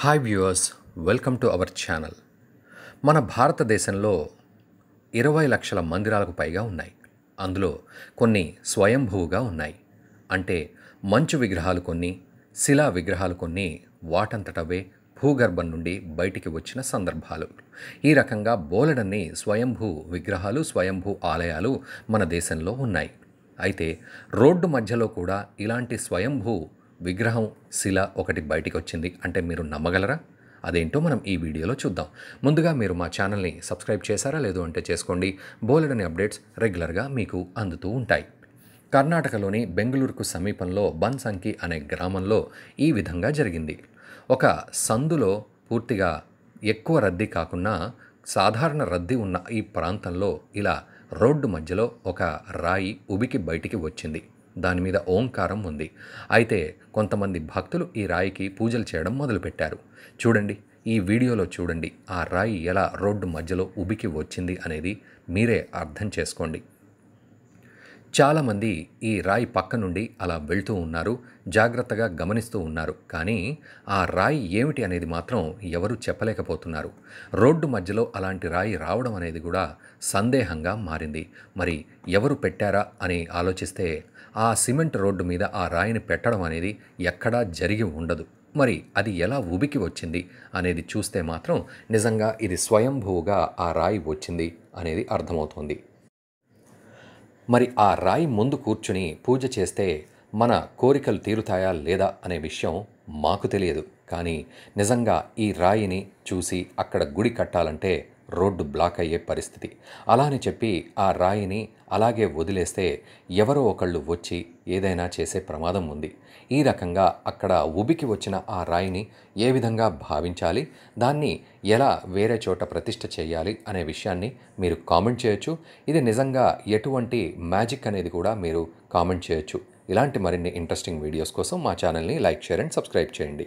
hi viewers welcome to our channel మన భారతదేశంలో ఇరవై లక్షల మందిరాలకు పైగా ఉన్నాయి అందులో కొన్ని స్వయంభూగా ఉన్నాయి అంటే మంచు విగ్రహాలు కొన్ని శిలా విగ్రహాలు కొన్ని వాటంతటవే భూగర్భం నుండి బయటికి వచ్చిన సందర్భాలు ఈ రకంగా బోలెడన్ని స్వయంభూ విగ్రహాలు స్వయంభూ ఆలయాలు మన దేశంలో ఉన్నాయి అయితే రోడ్డు మధ్యలో కూడా ఇలాంటి స్వయంభూ విగ్రహం శిల ఒకటి బయటికి వచ్చింది అంటే మీరు నమ్మగలరా అదేంటో మనం ఈ వీడియోలో చూద్దాం ముందుగా మీరు మా ఛానల్ని సబ్స్క్రైబ్ చేశారా లేదు అంటే చేసుకోండి బోలెడని అప్డేట్స్ రెగ్యులర్గా మీకు అందుతూ ఉంటాయి కర్ణాటకలోని బెంగళూరుకు సమీపంలో బన్సంకి అనే గ్రామంలో ఈ విధంగా జరిగింది ఒక సందులో పూర్తిగా ఎక్కువ రద్దీ కాకుండా సాధారణ రద్దీ ఉన్న ఈ ప్రాంతంలో ఇలా రోడ్డు మధ్యలో ఒక రాయి ఉబికి బయటికి వచ్చింది దాని మీద ఓంకారం ఉంది అయితే కొంతమంది భక్తులు ఈ రాయికి పూజలు చేయడం మొదలుపెట్టారు చూడండి ఈ వీడియోలో చూడండి ఆ రాయి ఎలా రోడ్డు మధ్యలో ఉబికి వచ్చింది అనేది మీరే అర్థం చేసుకోండి చాలామంది ఈ రాయి పక్క నుండి అలా వెళ్తూ ఉన్నారు జాగ్రత్తగా గమనిస్తూ ఉన్నారు కానీ ఆ రాయి ఏమిటి అనేది మాత్రం ఎవరూ చెప్పలేకపోతున్నారు రోడ్డు మధ్యలో అలాంటి రాయి రావడం అనేది కూడా సందేహంగా మారింది మరి ఎవరు పెట్టారా అని ఆలోచిస్తే ఆ సిమెంట్ రోడ్డు మీద ఆ రాయిని పెట్టడం అనేది ఎక్కడా జరిగి ఉండదు మరి అది ఎలా ఉబికి వచ్చింది అనేది చూస్తే మాత్రం నిజంగా ఇది స్వయంభూగా ఆ రాయి వచ్చింది అనేది అర్థమవుతుంది మరి ఆ రాయి ముందు కూర్చుని పూజ చేస్తే మన కోరికలు తీరుతాయా లేదా అనే విషయం మాకు తెలియదు కానీ నిజంగా ఈ రాయిని చూసి అక్కడ గుడి కట్టాలంటే రోడ్డు బ్లాక్ అయ్యే పరిస్థితి అలానే చెప్పి ఆ రాయిని అలాగే వదిలేస్తే ఎవరో ఒకళ్ళు వచ్చి ఏదైనా చేసే ప్రమాదం ఉంది ఈ రకంగా అక్కడ ఉబికి వచ్చిన ఆ రాయిని ఏ విధంగా భావించాలి దాన్ని ఎలా వేరే చోట ప్రతిష్ట చేయాలి అనే విషయాన్ని మీరు కామెంట్ చేయొచ్చు ఇది నిజంగా ఎటువంటి మ్యాజిక్ అనేది కూడా మీరు కామెంట్ చేయొచ్చు ఇలాంటి మరిన్ని ఇంట్రెస్టింగ్ వీడియోస్ కోసం మా ఛానల్ని లైక్ షేర్ అండ్ సబ్స్క్రైబ్ చేయండి